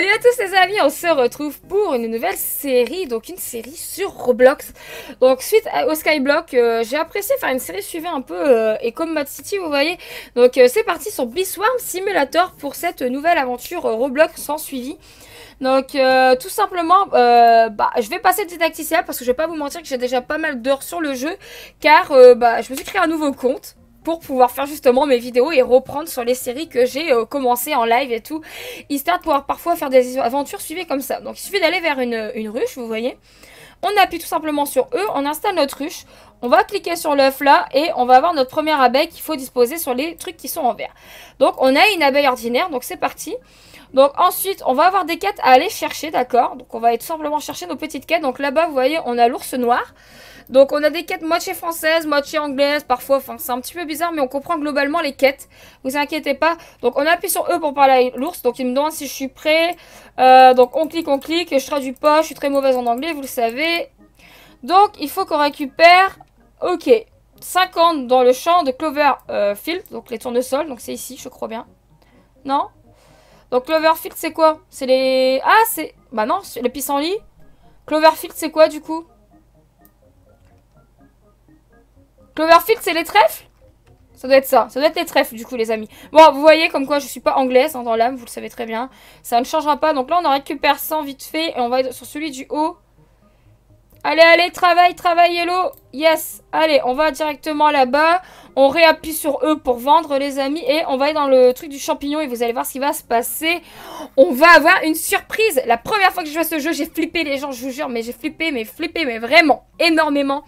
Salut à tous les amis, on se retrouve pour une nouvelle série, donc une série sur Roblox. Donc suite au Skyblock, euh, j'ai apprécié faire une série suivie un peu euh, et comme Mad City vous voyez. Donc euh, c'est parti sur Swarm Simulator pour cette nouvelle aventure euh, Roblox sans suivi. Donc tout simplement, bah, je vais passer de didacticia parce que je vais pas vous mentir que j'ai déjà pas mal d'heures sur le jeu car bah, je me suis créé un nouveau compte pour pouvoir faire justement mes vidéos et reprendre sur les séries que j'ai euh, commencé en live et tout, histoire de pouvoir parfois faire des aventures suivies comme ça. Donc il suffit d'aller vers une, une ruche, vous voyez. On appuie tout simplement sur E, on installe notre ruche, on va cliquer sur l'œuf là et on va avoir notre première abeille qu'il faut disposer sur les trucs qui sont en vert. Donc on a une abeille ordinaire, donc c'est parti. Donc ensuite, on va avoir des quêtes à aller chercher, d'accord Donc on va tout simplement chercher nos petites quêtes. Donc là-bas, vous voyez, on a l'ours noir. Donc on a des quêtes moitié françaises, moitié anglaise, parfois, enfin c'est un petit peu bizarre, mais on comprend globalement les quêtes. Vous inquiétez pas. Donc on appuie sur E pour parler à l'ours, donc il me demande si je suis prêt. Euh, donc on clique, on clique, je traduis pas, je suis très mauvaise en anglais, vous le savez. Donc il faut qu'on récupère, ok, 50 dans le champ de Cloverfield, donc les tournesols, donc c'est ici, je crois bien. Non Donc Cloverfield c'est quoi C'est les... Ah c'est... Bah non, les pissenlits. Cloverfield c'est quoi du coup Cloverfield, c'est les trèfles ça doit être ça. Ça doit être les trèfles, du coup, les amis. Bon, vous voyez, comme quoi, je suis pas anglaise hein, dans l'âme, vous le savez très bien. Ça ne changera pas. Donc là, on en récupère 100 vite fait. Et on va sur celui du haut. Allez, allez, travaille, travaille, hello. Yes. Allez, on va directement là-bas. On réappuie sur eux pour vendre, les amis. Et on va aller dans le truc du champignon et vous allez voir ce qui va se passer. On va avoir une surprise. La première fois que je joue à ce jeu, j'ai flippé les gens, je vous jure. Mais j'ai flippé, mais flippé, mais vraiment énormément.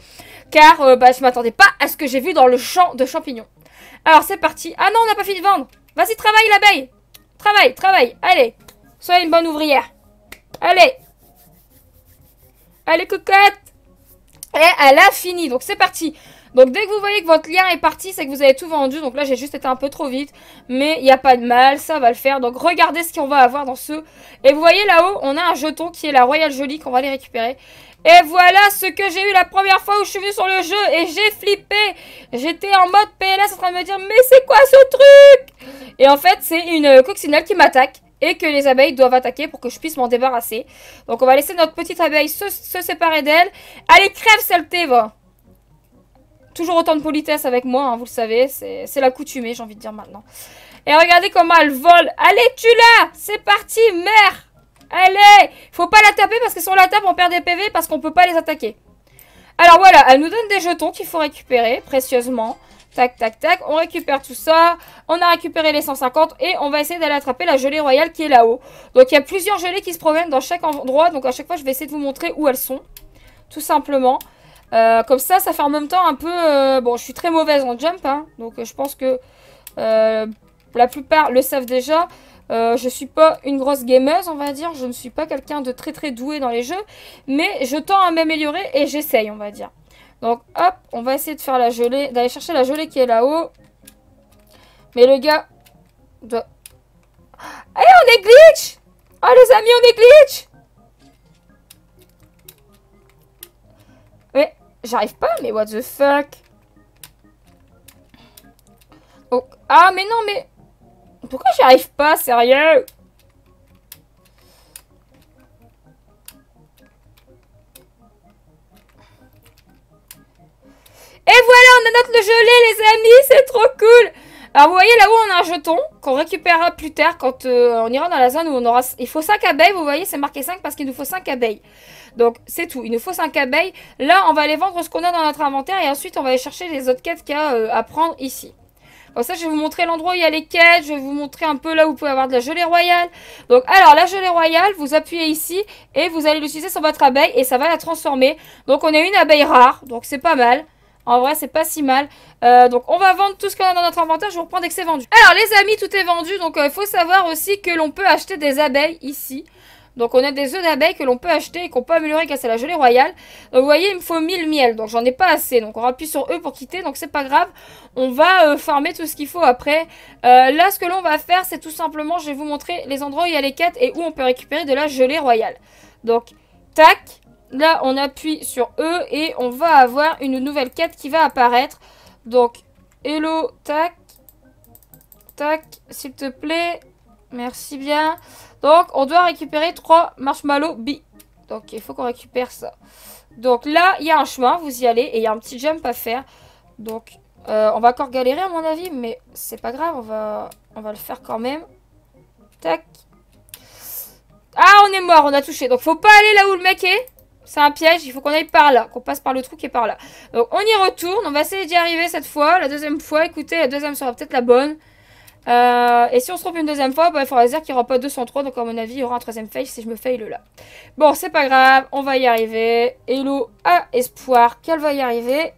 Car je euh, bah, je m'attendais pas à ce que j'ai vu dans le champ de champignons. Alors, c'est parti. Ah non, on n'a pas fini de vendre. Vas-y, travaille l'abeille. Travaille, travaille. Allez, sois une bonne ouvrière. Allez, Allez, cocotte Et elle a fini. Donc, c'est parti. Donc dès que vous voyez que votre lien est parti, c'est que vous avez tout vendu. Donc là, j'ai juste été un peu trop vite. Mais il n'y a pas de mal, ça va le faire. Donc regardez ce qu'on va avoir dans ce... Et vous voyez là-haut, on a un jeton qui est la Royal Jolie qu'on va aller récupérer. Et voilà ce que j'ai eu la première fois où je suis venue sur le jeu et j'ai flippé. J'étais en mode PLS en train de me dire mais c'est quoi ce truc Et en fait c'est une coccinelle qui m'attaque et que les abeilles doivent attaquer pour que je puisse m'en débarrasser. Donc on va laisser notre petite abeille se, séparer d'elle. Allez, crève, saleté, va Toujours autant de politesse avec moi, hein, vous le savez, c'est l'accoutumée, j'ai envie de dire maintenant. Et regardez comment elle vole. Allez, tu là, C'est parti, mère Allez Faut pas la taper parce que si on la tape, on perd des PV parce qu'on peut pas les attaquer. Alors voilà, elle nous donne des jetons qu'il faut récupérer précieusement. Tac, tac, tac. On récupère tout ça. On a récupéré les 150 et on va essayer d'aller attraper la gelée royale qui est là-haut. Donc il y a plusieurs gelées qui se promènent dans chaque endroit. Donc à chaque fois, je vais essayer de vous montrer où elles sont. Tout simplement. Euh, comme ça, ça fait en même temps un peu... Euh, bon, je suis très mauvaise en jump. Hein, donc euh, je pense que la plupart le savent déjà. Je je suis pas une grosse gameuse, on va dire. Je ne suis pas quelqu'un de très très doué dans les jeux. Mais je tends à m'améliorer et j'essaye, on va dire. Donc hop, on va essayer de faire la gelée, d'aller chercher la gelée qui est là-haut. Mais le gars doit... Eh, on est glitch Oh les amis, on est glitch Mais j'arrive pas, mais what the fuck oh. Ah mais non, mais... Pourquoi j'arrive pas, sérieux Et voilà, on a notre gelée, gelé, les amis, c'est trop cool Alors, vous voyez, là-haut, on a un jeton qu'on récupérera plus tard quand euh, on ira dans la zone où on aura... Il faut 5 abeilles, vous voyez, c'est marqué 5 parce qu'il nous faut 5 abeilles. Donc, c'est tout. Il nous faut 5 abeilles. Là, on va aller vendre ce qu'on a dans notre inventaire et ensuite, on va aller chercher les autres quêtes qu'à euh, à prendre ici. Bon, ça, je vais vous montrer l'endroit où il y a les quêtes. Je vais vous montrer un peu là où vous pouvez avoir de la gelée royale. Donc, alors, la gelée royale, vous appuyez ici et vous allez l'utiliser sur votre abeille et ça va la transformer. Donc, on a une abeille rare, donc c'est pas mal. En vrai, c'est pas si mal. Euh, donc, on va vendre tout ce qu'on a dans notre inventaire. Je vous reprends dès que c'est vendu. Alors, les amis, tout est vendu. Donc, il euh, faut savoir aussi que l'on peut acheter des abeilles ici. Donc, on a des œufs d'abeilles que l'on peut acheter et qu'on peut améliorer grâce à la gelée royale. Donc, vous voyez, il me faut 1000 miel. Donc, j'en ai pas assez. Donc, on appuie sur E pour quitter. Donc, c'est pas grave. On va euh, farmer tout ce qu'il faut après. là, ce que l'on va faire, c'est tout simplement, je vais vous montrer les endroits où il y a les quêtes et où on peut récupérer de la gelée royale. Donc, tac. Là, on appuie sur E et on va avoir une nouvelle quête qui va apparaître. Donc, hello, tac, tac, s'il te plaît. Merci bien. Donc, on doit récupérer 3 marshmallows B. Donc, il faut qu'on récupère ça. Donc là, il y a un chemin, vous y allez, et il y a un petit jump à faire. Donc, euh, on va encore galérer à mon avis, mais c'est pas grave, on va, on va le faire quand même. Tac. Ah, on est mort, on a touché. Donc, faut pas aller là où le mec est. C'est un piège, il faut qu'on aille par là, qu'on passe par le trou qui est par là. Donc on y retourne, on va essayer d'y arriver cette fois. La deuxième fois, écoutez, la deuxième sera peut-être la bonne. Euh, et si on se trompe une deuxième fois, bah, il faudra dire qu'il n'y aura pas 203, donc à mon avis, il y aura un troisième fail si je me fail là. Bon, c'est pas grave, on va y arriver. Hello a espoir qu'elle va y arriver.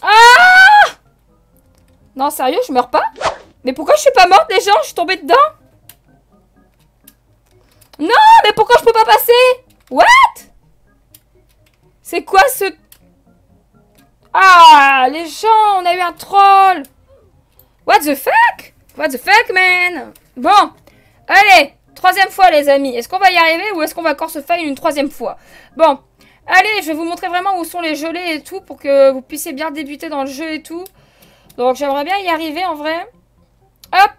Ah Non, sérieux, je meurs pas mais pourquoi je suis pas morte gens Je suis tombée dedans Non Mais pourquoi je peux pas passer What C'est quoi ce... Ah Les gens On a eu un troll What the fuck What the fuck, man Bon Allez Troisième fois, les amis. Est-ce qu'on va y arriver ou est-ce qu'on va encore se faire une troisième fois Bon. Allez, je vais vous montrer vraiment où sont les gelées et tout pour que vous puissiez bien débuter dans le jeu et tout. Donc, j'aimerais bien y arriver en vrai. Hop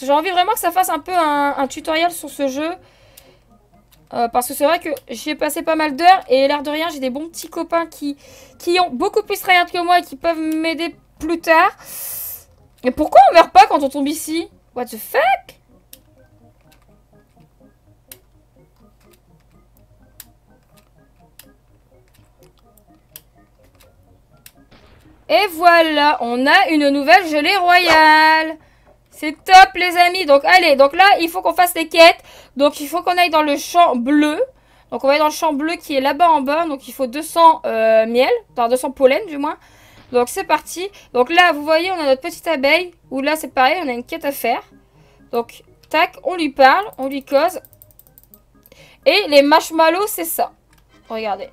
J'ai envie vraiment que ça fasse un peu un, tutoriel sur ce jeu. Euh, parce que c'est vrai que j'ai passé pas mal d'heures et l'air de rien, j'ai des bons petits copains qui, qui ont beaucoup plus tryhard que moi et qui peuvent m'aider plus tard. Mais pourquoi on meurt pas quand on tombe ici What the fuck Et voilà, on a une nouvelle gelée royale. C'est top les amis. Donc allez, donc là il faut qu'on fasse les quêtes. Donc il faut qu'on aille dans le champ bleu. Donc on va aller dans le champ bleu qui est là-bas en bas. Donc il faut 200 euh, miel, enfin 200 pollen du moins. Donc c'est parti. Donc là vous voyez on a notre petite abeille. Ou là c'est pareil, on a une quête à faire. Donc tac, on lui parle, on lui cause. Et les marshmallows c'est ça. Regardez.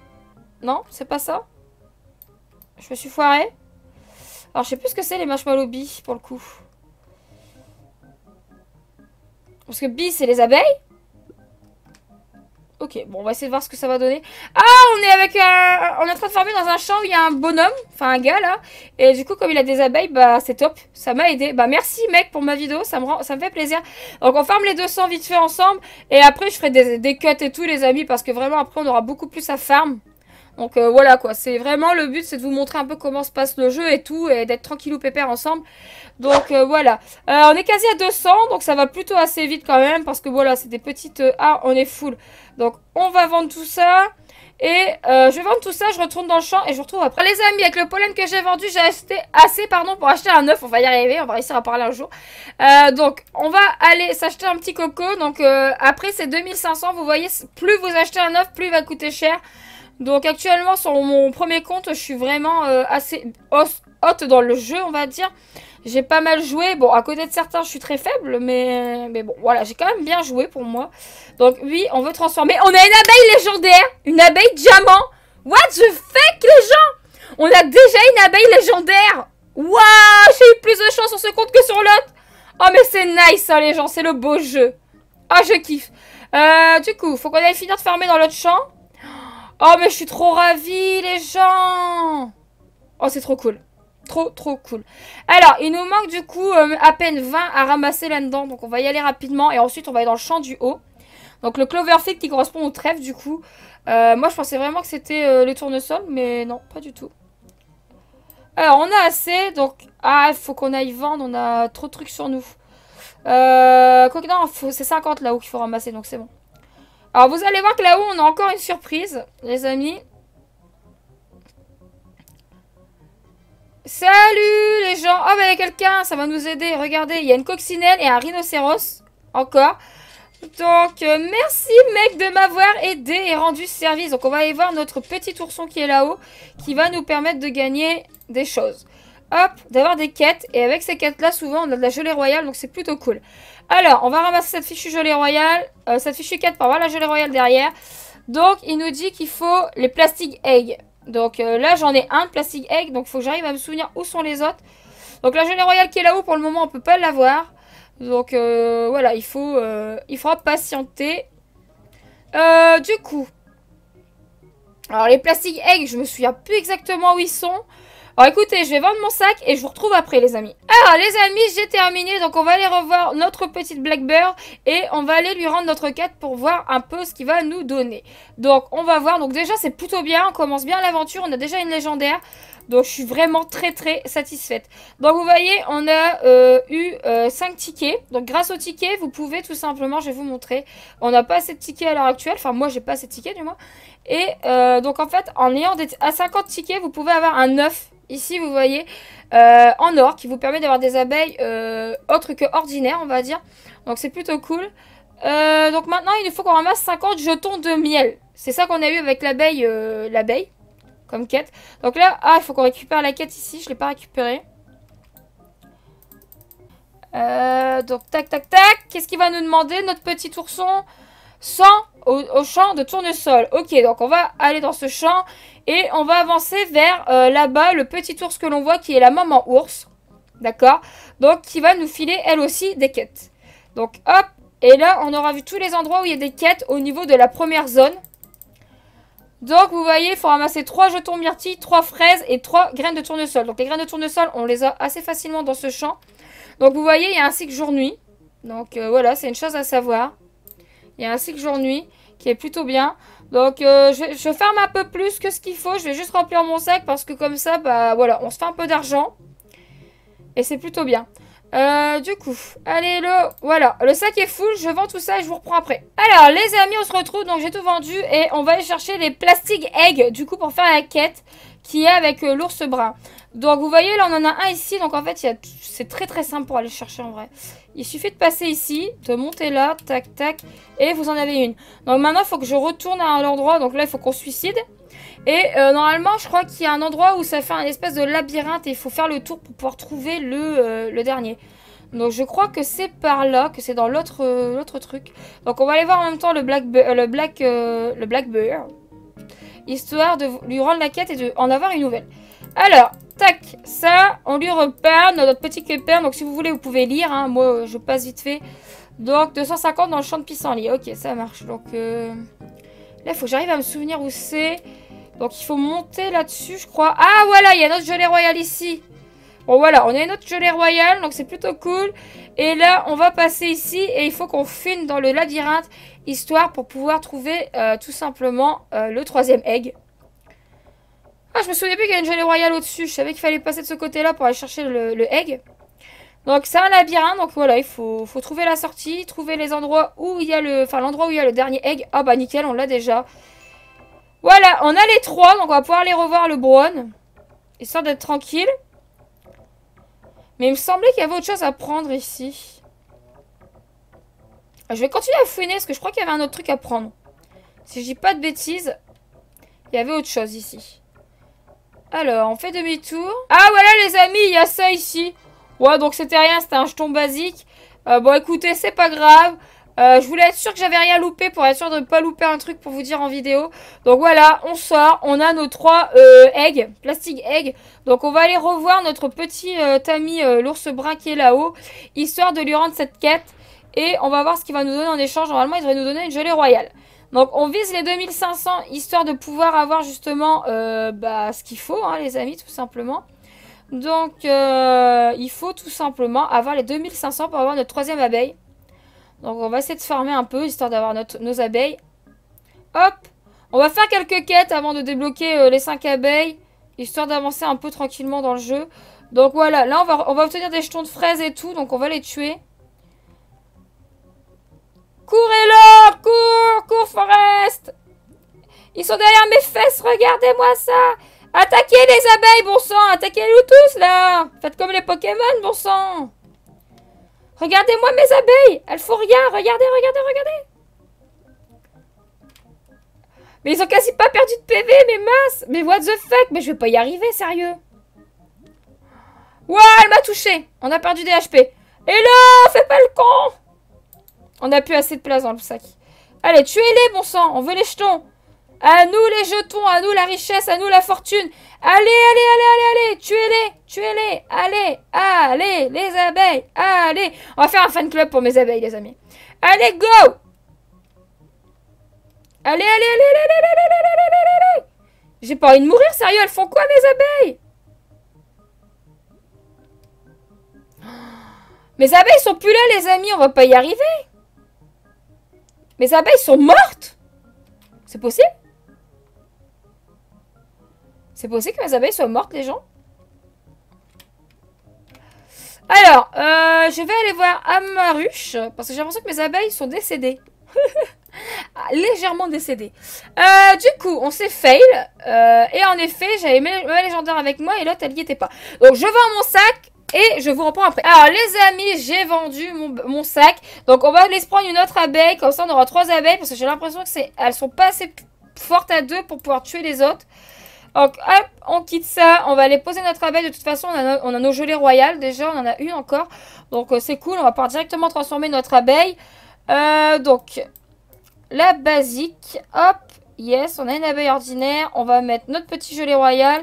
Non, c'est pas ça Je me suis foirée alors, je sais plus ce que c'est les marshmallow bees, pour le coup. Parce que bees, c'est les abeilles Ok, bon, on va essayer de voir ce que ça va donner. Ah, on est avec un... On est en train de farmer dans un champ où il y a un bonhomme, enfin un gars, là. Et du coup, comme il a des abeilles, bah, c'est top. Ça m'a aidé. Bah, merci, mec, pour ma vidéo. Ça me, rend... ça me fait plaisir. Donc, on farme les 200 vite fait ensemble. Et après, je ferai des, des cuts et tout, les amis, parce que vraiment, après, on aura beaucoup plus à farmer. Donc euh, voilà quoi, c'est vraiment le but, c'est de vous montrer un peu comment se passe le jeu et tout, et d'être tranquille ou pépère ensemble. Donc euh, voilà, euh, on est quasi à 200, donc ça va plutôt assez vite quand même, parce que voilà, c'est des petites... ah, on est full. Donc on va vendre tout ça, et je vais vendre tout ça, je retourne dans le champ et je retrouve après. les amis, avec le pollen que j'ai vendu, j'ai acheté assez pardon, pour acheter un œuf, on va y arriver, on va réussir à parler un jour. donc on va aller s'acheter un petit coco, donc après c'est 2500, vous voyez, plus vous achetez un œuf, plus il va coûter cher. Donc actuellement sur mon premier compte, je suis vraiment euh, assez haute dans le jeu, on va dire. J'ai pas mal joué. Bon, à côté de certains, je suis très faible, mais, mais bon, voilà, j'ai quand même bien joué pour moi. Donc oui, on veut transformer. On a une abeille légendaire, une abeille diamant. What the fuck, les gens On a déjà une abeille légendaire. Waouh, j'ai eu plus de chance sur ce compte que sur l'autre. Oh, mais c'est nice, ça hein, les gens, c'est le beau jeu. Ah, je kiffe. Euh, du coup, faut qu'on aille finir de farmer dans l'autre champ. Oh, mais je suis trop ravie, les gens Oh, c'est trop cool. Trop, trop cool. Alors, il nous manque du coup euh, à peine 20 à ramasser là-dedans. Donc, on va y aller rapidement. Et ensuite, on va aller dans le champ du haut. Donc, le cloverfield qui correspond au trèfle, du coup. Euh, moi, je pensais vraiment que c'était euh, les tournesols, mais non, pas du tout. Alors, on a assez. Donc, ah, il faut qu'on aille vendre. On a trop de trucs sur nous. non, c'est 50 là-haut qu'il faut ramasser, donc c'est bon. Alors, vous allez voir que là-haut, on a encore une surprise, les amis. Salut les gens Oh, bah, il y a quelqu'un, ça va nous aider. Regardez, il y a une coccinelle et un rhinocéros, encore. Donc, euh, merci mec de m'avoir aidé et rendu service. Donc, on va aller voir notre petit ourson qui est là-haut, qui va nous permettre de gagner des choses. Hop, d'avoir des quêtes. Et avec ces quêtes-là, souvent, on a de la gelée royale, donc c'est plutôt cool. Alors, on va ramasser cette fichue gelée royale. Euh, cette fichue 4 par voilà, la gelée royale derrière. Donc, il nous dit qu'il faut les plastiques eggs. Donc euh, là, j'en ai un de plastique egg. Donc, il faut que j'arrive à me souvenir où sont les autres. Donc, la gelée royale qui est là-haut, pour le moment, on peut pas l'avoir. Donc, euh, voilà, il faut... il faudra patienter. du coup... Alors, les plastiques eggs, je me souviens plus exactement où ils sont. Alors écoutez, je vais vendre mon sac et je vous retrouve après les amis. Alors les amis, j'ai terminé, donc on va aller revoir notre petite Blackbird et on va aller lui rendre notre quête pour voir un peu ce qu'il va nous donner. Donc on va voir, donc déjà c'est plutôt bien, on commence bien l'aventure, on a déjà une légendaire. Donc je suis vraiment très très satisfaite. Donc vous voyez, on a euh, eu 5 euh, tickets. Donc grâce aux tickets, vous pouvez tout simplement, je vais vous montrer, on n'a pas assez de tickets à l'heure actuelle. Enfin moi j'ai pas assez de tickets du moins. Et euh, donc en fait, en ayant à 50 tickets, vous pouvez avoir un 9 ici vous voyez en or qui vous permet d'avoir des abeilles autres que ordinaires on va dire donc c'est plutôt cool donc maintenant il nous faut qu'on ramasse 50 jetons de miel c'est ça qu'on a eu avec l'abeille l'abeille quête. Donc là, ah, il faut qu'on récupère la quête ici. Je l'ai pas récupérée. Euh, donc, tac, tac, tac. Qu'est-ce qu'il va nous demander, notre petit ourson Sans au, champ de tournesol. Ok, donc on va aller dans ce champ et on va avancer vers euh, là-bas, le petit ours que l'on voit qui est la maman ours. D'accord Donc, qui va nous filer, elle aussi, des quêtes. Donc, hop. Et là, on aura vu tous les endroits où il y a des quêtes au niveau de la première zone. Donc, vous voyez, il faut ramasser 3 jetons myrtilles, 3 fraises et 3 graines de tournesol. Donc, les graines de tournesol, on les a assez facilement dans ce champ. Donc, vous voyez, il y a un cycle jour-nuit. Donc, euh, voilà, c'est une chose à savoir. Il y a un cycle jour-nuit qui est plutôt bien. Donc, euh, je, je, ferme un peu plus que ce qu'il faut. Je vais juste remplir mon sac parce que comme ça, bah voilà, on se fait un peu d'argent. Et c'est plutôt bien. Euh, du coup, allez, le... Voilà, le sac est full, je vends tout ça et je vous reprends après. Alors, les amis, on se retrouve, donc j'ai tout vendu et on va aller chercher les plastiques eggs, du coup, pour faire la quête qui est avec euh, l'ours brun. Donc, vous voyez, là, on en a un ici, donc en fait, c'est très très simple pour aller chercher en vrai. Il suffit de passer ici, de monter là, tac, tac, et vous en avez une. Donc maintenant, il faut que je retourne à l'endroit, donc là, il faut qu'on suicide. Et euh, normalement, je crois qu'il y a un endroit où ça fait un espèce de labyrinthe et il faut faire le tour pour pouvoir trouver le, euh, dernier. Donc je crois que c'est par là, que c'est dans l'autre euh, truc. Donc on va aller voir en même temps le Black le Black le Black Bear, histoire de lui rendre la quête et de en avoir une nouvelle. Alors, tac, ça, on lui repart notre petit pépin. Donc si vous voulez, vous pouvez lire. Hein. Moi, je passe vite fait. Donc 250 dans le champ de pissenlit. Ok, ça marche. Donc là, il faut que j'arrive à me souvenir où c'est. Donc il faut monter là-dessus, je crois. Ah, voilà, il y a notre gelée royale ici. Bon, voilà, on a autre gelée royale, donc c'est plutôt cool. Et là, on va passer ici et il faut qu'on fine dans le labyrinthe, histoire pour pouvoir trouver euh, tout simplement euh, le troisième egg. Ah, je me souviens plus qu'il y a une gelée royale au-dessus. Je savais qu'il fallait passer de ce côté-là pour aller chercher le, egg. Donc c'est un labyrinthe, donc voilà, il faut, faut, trouver la sortie, trouver les endroits où il y a le... Enfin, l'endroit où il y a le dernier egg. Ah bah nickel, on l'a déjà. Voilà, on a les trois, donc on va pouvoir les revoir le Brown. Histoire d'être tranquille. Mais il me semblait qu'il y avait autre chose à prendre ici. Je vais continuer à fouiner parce que je crois qu'il y avait un autre truc à prendre. Si je dis pas de bêtises, il y avait autre chose ici. Alors, on fait demi-tour. Ah, voilà les amis, il y a ça ici. Ouais, donc c'était rien, c'était un jeton basique. Euh, bon, écoutez, c'est pas grave. Euh, je voulais être sûr que j'avais rien loupé pour être sûr de ne pas louper un truc pour vous dire en vidéo. Donc voilà, on sort, on a nos trois euh, eggs, plastic eggs. Donc on va aller revoir notre petit euh, euh, l'ours brun qui est là-haut, histoire de lui rendre cette quête. Et on va voir ce qu'il va nous donner en échange. Normalement, il devrait nous donner une gelée royale. Donc on vise les 2500, histoire de pouvoir avoir justement bah, ce qu'il faut, hein, les amis, tout simplement. Donc il faut tout simplement avoir les 2500 pour avoir notre troisième abeille. Donc on va essayer de farmer un peu, histoire d'avoir nos abeilles. Hop On va faire quelques quêtes avant de débloquer euh, les 5 abeilles, histoire d'avancer un peu tranquillement dans le jeu. Donc voilà, là on va, on va obtenir des jetons de fraises et tout, donc on va les tuer. Courez là Cours Cours Forest Ils sont derrière mes fesses, regardez-moi ça Attaquez les abeilles, bon sang Attaquez-nous tous, là Faites comme les Pokémon, bon sang Regardez-moi mes abeilles Elles font rien Regardez, regardez, regardez Mais ils ont quasi pas perdu de PV, mais masses. Mais what the fuck Mais je vais pas y arriver, sérieux Ouah, elle m'a touché On a perdu des HP là, Fais pas le con On a plus assez de place dans le sac. Allez, tuez-les, bon sang On veut les jetons à nous les jetons, à nous la richesse, à nous la fortune. Allez, allez, allez, allez, allez, tuez-les, tuez-les, allez, allez, les abeilles, allez. On va faire un fan club pour mes abeilles, les amis. Allez, go Allez, allez, allez, allez, allez, allez, allez, allez, allez, J'ai pas envie de mourir, sérieux, elles font quoi mes abeilles Mes abeilles sont plus là, les amis, on va pas y arriver. Mes abeilles sont mortes C'est possible c'est possible que mes abeilles soient mortes, les gens Alors, euh, je vais aller voir à ma ruche parce que j'ai l'impression que mes abeilles sont décédées. Ah, légèrement décédées. Euh, du coup, on s'est fail. Euh, et en effet, j'avais ma légendaire avec moi et l'autre, elle n'y était pas. Donc, je vends mon sac et je vous reprends après. Alors les amis, j'ai vendu mon, sac. Donc on va laisser prendre une autre abeille. Comme ça on aura trois abeilles. Parce que j'ai l'impression que c'est elles sont pas assez fortes à deux pour pouvoir tuer les autres. Donc hop, on quitte ça, on va aller poser notre abeille, de toute façon on a, nos gelées royales déjà, on en a une encore, donc euh, c'est cool, on va pouvoir directement transformer notre abeille. Euh, donc, la basique, hop, yes, on a une abeille ordinaire, on va mettre notre petit gelée royal,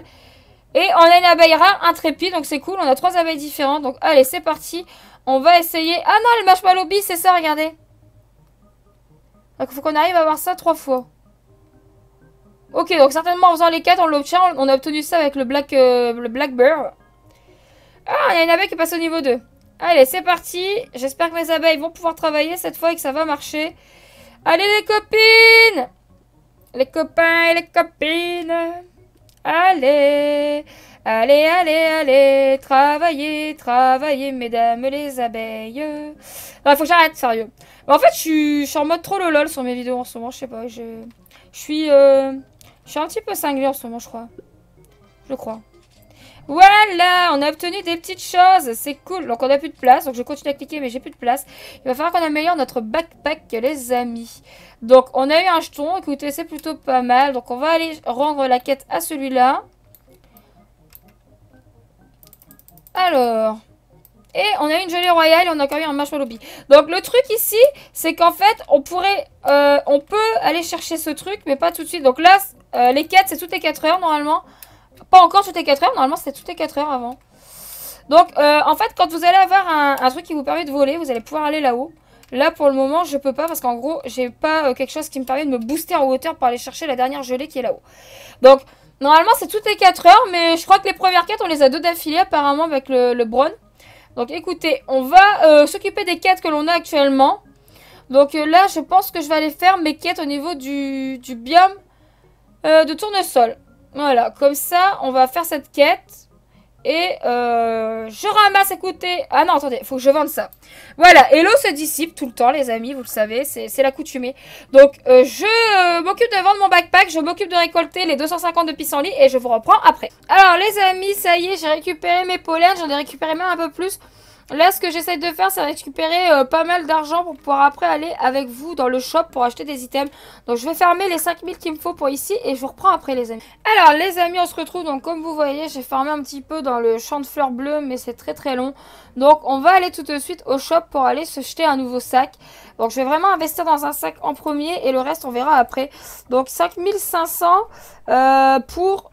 et on a une abeille rare intrépide, donc c'est cool, on a trois abeilles différentes, donc allez c'est parti, on va essayer, ah non le marshmallow lobby, c'est ça regardez, donc il faut qu'on arrive à voir ça trois fois. Ok, donc certainement en faisant les 4, on l'obtient. On a obtenu ça avec le Black, euh, le Black Bear. Ah, il y a une abeille qui passe au niveau 2. Allez, c'est parti. J'espère que mes abeilles vont pouvoir travailler cette fois et que ça va marcher. Allez, les copines Les copains et les copines Allez Allez, allez, allez Travaillez, travaillez, mesdames les abeilles Non, il faut que j'arrête, sérieux. en fait, je suis, en mode trop lol sur mes vidéos en ce moment, je sais pas. Je, suis... Euh, je suis un petit peu singulière en ce moment, je crois. Je crois. Voilà, on a obtenu des petites choses, c'est cool. Donc on n'a plus de place, donc je continue à cliquer, mais j'ai plus de place. Il va falloir qu'on améliore notre backpack, les amis. Donc on a eu un jeton, écoutez, c'est plutôt pas mal. Donc on va aller rendre la quête à celui-là. Alors... Et on a eu une jolie royale et on a encore eu un marshmallow lobby. Donc le truc ici, c'est qu'en fait, on pourrait... Euh, on peut aller chercher ce truc, mais pas tout de suite. Donc là, euh, les quêtes, c'est toutes les 4 heures normalement. Pas encore toutes les 4 heures, normalement c'était toutes les 4 heures avant. Donc euh, en fait, quand vous allez avoir un, truc qui vous permet de voler, vous allez pouvoir aller là-haut. Là pour le moment, je peux pas parce qu'en gros, j'ai pas euh, quelque chose qui me permet de me booster en hauteur pour aller chercher la dernière gelée qui est là-haut. Donc normalement, c'est toutes les 4 heures, mais je crois que les premières quêtes, on les a deux d'affilée apparemment avec le, le Donc écoutez, on va s'occuper des quêtes que l'on a actuellement. Donc là, je pense que je vais aller faire mes quêtes au niveau du, du biome euh, de tournesol. Voilà, comme ça, on va faire cette quête. Et euh, je ramasse écoutez, Ah non, attendez, faut que je vende ça. Voilà, et l'eau se dissipe tout le temps, les amis, vous le savez, c'est l'accoutumée, Donc, euh, je m'occupe de vendre mon backpack, je m'occupe de récolter les 250 de pissenlit et je vous reprends après. Alors, les amis, ça y est, j'ai récupéré mes pollens, j'en ai récupéré même un peu plus. Là, ce que j'essaie de faire, c'est récupérer euh, pas mal d'argent pour pouvoir après aller avec vous dans le shop pour acheter des items. Donc, je vais fermer les 5000 qu'il me faut pour ici et je vous reprends après, les amis. Alors, les amis, on se retrouve. Donc, comme vous voyez, j'ai fermé un petit peu dans le champ de fleurs bleues, mais c'est très très long. Donc, on va aller tout de suite au shop pour aller se jeter un nouveau sac. Donc, je vais vraiment investir dans un sac en premier et le reste, on verra après. Donc, 5500 euh, pour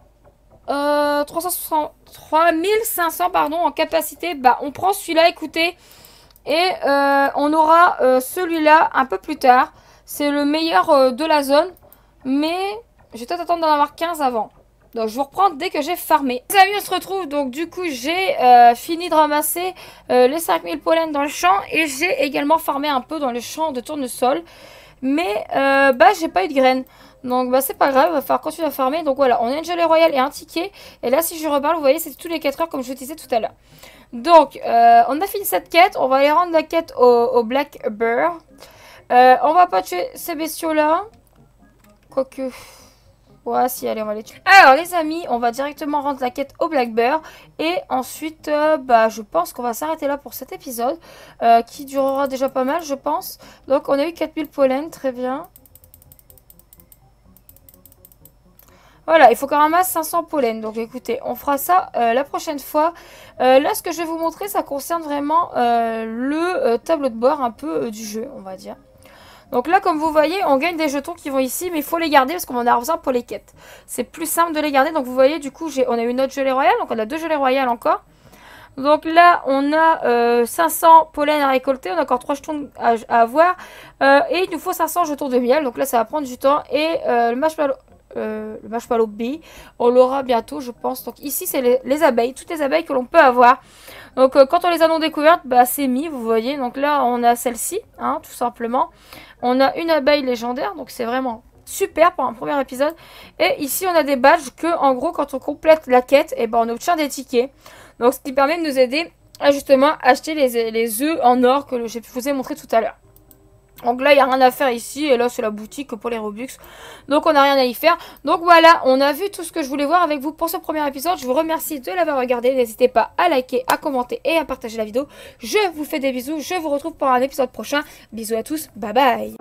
3500 euh, pardon, en capacité. Bah, on prend celui-là, écoutez. Et euh, on aura euh, celui-là un peu plus tard. C'est le meilleur de la zone. Mais je vais peut-être attendre d'en avoir 15 avant. Donc je vous reprends dès que j'ai farmé. Les amis, on se retrouve. Donc du coup, j'ai fini de ramasser les 5000 pollens dans le champ. Et j'ai également farmé un peu dans le champ de tournesol. Mais euh, bah j'ai pas eu de graines. Donc bah c'est pas grave, va falloir continuer à farmer. Donc voilà, on a une gelée royale et un ticket. Et là si je reparle, vous voyez c'est tous les 4 heures comme je vous disais tout à l'heure. Donc euh, on a fini cette quête, on va aller rendre la quête au, Black Bear. Euh, on va pas tuer ces bestiaux là. Quoique... Ouais, si, allez, on va les tuer. Alors, les amis, on va directement rendre la quête au Black Bear. Et ensuite, euh, bah, je pense qu'on va s'arrêter là pour cet épisode, euh, qui durera déjà pas mal, je pense. Donc, on a eu 4000 pollen, très bien. Voilà, il faut qu'on ramasse 500 pollen. Donc écoutez, on fera ça euh, la prochaine fois. là, ce que je vais vous montrer, ça concerne vraiment le tableau de bord un peu du jeu, on va dire. Donc là, comme vous voyez, on gagne des jetons qui vont ici, mais il faut les garder parce qu'on en a besoin pour les quêtes. C'est plus simple de les garder. Donc vous voyez, du coup, on a une autre gelée royale. Donc on a deux gelées royales encore. Donc là, on a 500 euh, pollen à récolter. On a encore 3 jetons à, avoir. Euh, et il nous faut 500 jetons de miel. Donc là, ça va prendre du temps. Et euh, le marshmallow... le B, on l'aura bientôt je pense. Donc ici c'est les abeilles, toutes les abeilles que l'on peut avoir. Donc euh, quand on les a non découvertes, bah, c'est mis, vous voyez. Donc là, on a celle-ci, hein, tout simplement. On a une abeille légendaire, donc c'est vraiment super pour un premier épisode. Et ici, on a des badges que, en gros, quand on complète la quête, et eh ben, on obtient des tickets. Donc ce qui permet de nous aider à justement acheter les, les œufs en or que je vous ai montré tout à l'heure. Donc là, il n'y a rien à faire ici. Et là, c'est la boutique pour les Robux. Donc, on n'a rien à y faire. Donc voilà, on a vu tout ce que je voulais voir avec vous pour ce premier épisode. Je vous remercie de l'avoir regardé. N'hésitez pas à liker, à commenter et à partager la vidéo. Je vous fais des bisous. Je vous retrouve pour un épisode prochain. Bisous à tous. Bye bye.